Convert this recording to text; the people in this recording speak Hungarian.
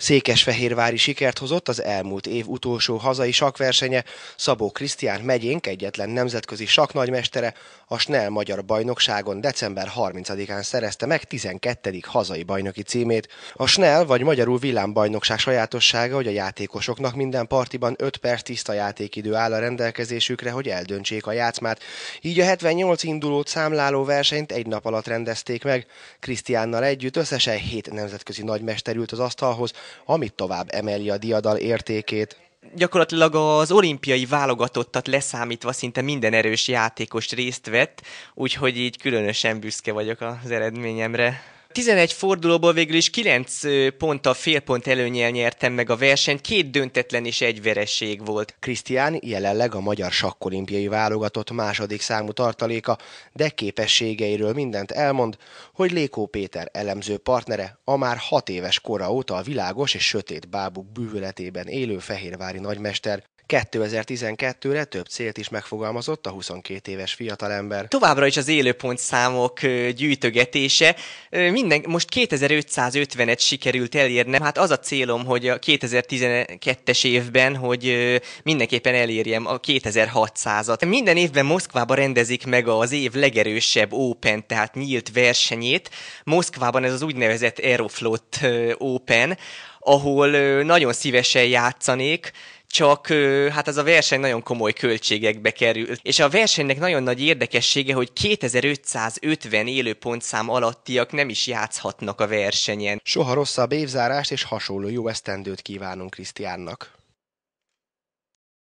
Székesfehérvári sikert hozott az elmúlt év utolsó hazai sakversenye. Szabó Krisztián megyénk egyetlen nemzetközi saknagymestere a Snell Magyar Bajnokságon december 30-án szerezte meg 12. hazai bajnoki címét. A Snell vagy magyarul villámbajnokság sajátossága, hogy a játékosoknak minden partiban 5 perc tiszta játékidő áll a rendelkezésükre, hogy eldöntsék a játszmát. Így a 78 indulót számláló versenyt egy nap alatt rendezték meg. Krisztiánnal együtt összesen 7 nemzetközi nagymester ült az asztalhoz, amit tovább emeli a diadal értékét, gyakorlatilag az olimpiai válogatottat leszámítva szinte minden erős játékos részt vett, úgyhogy így különösen büszke vagyok az eredményemre. 11 fordulóból végül is 9 a fél pont előnyel nyertem meg a versenyt, két döntetlen és egy vereség volt. Krisztián jelenleg a magyar sakkolimpiai válogatott második számú tartaléka, de képességeiről mindent elmond, hogy Lékó Péter elemző partnere a már 6 éves kora óta a világos és sötét bábuk bűvületében élő fehérvári nagymester, 2012-re több célt is megfogalmazott a 22 éves fiatalember. Továbbra is az élőpontszámok gyűjtögetése. Minden, most 2550-et sikerült elérnem. Hát az a célom, hogy a 2012-es évben, hogy mindenképpen elérjem a 2600-at. Minden évben Moszkvában rendezik meg az év legerősebb Open, tehát nyílt versenyét. Moszkvában ez az úgynevezett Aeroflot Open, ahol nagyon szívesen játszanék, csak hát ez a verseny nagyon komoly költségekbe kerül. És a versenynek nagyon nagy érdekessége, hogy 2550 élő pontszám alattiak nem is játszhatnak a versenyen. Soha rosszabb évzárást és hasonló jó esztendőt kívánunk Krisztiánnak.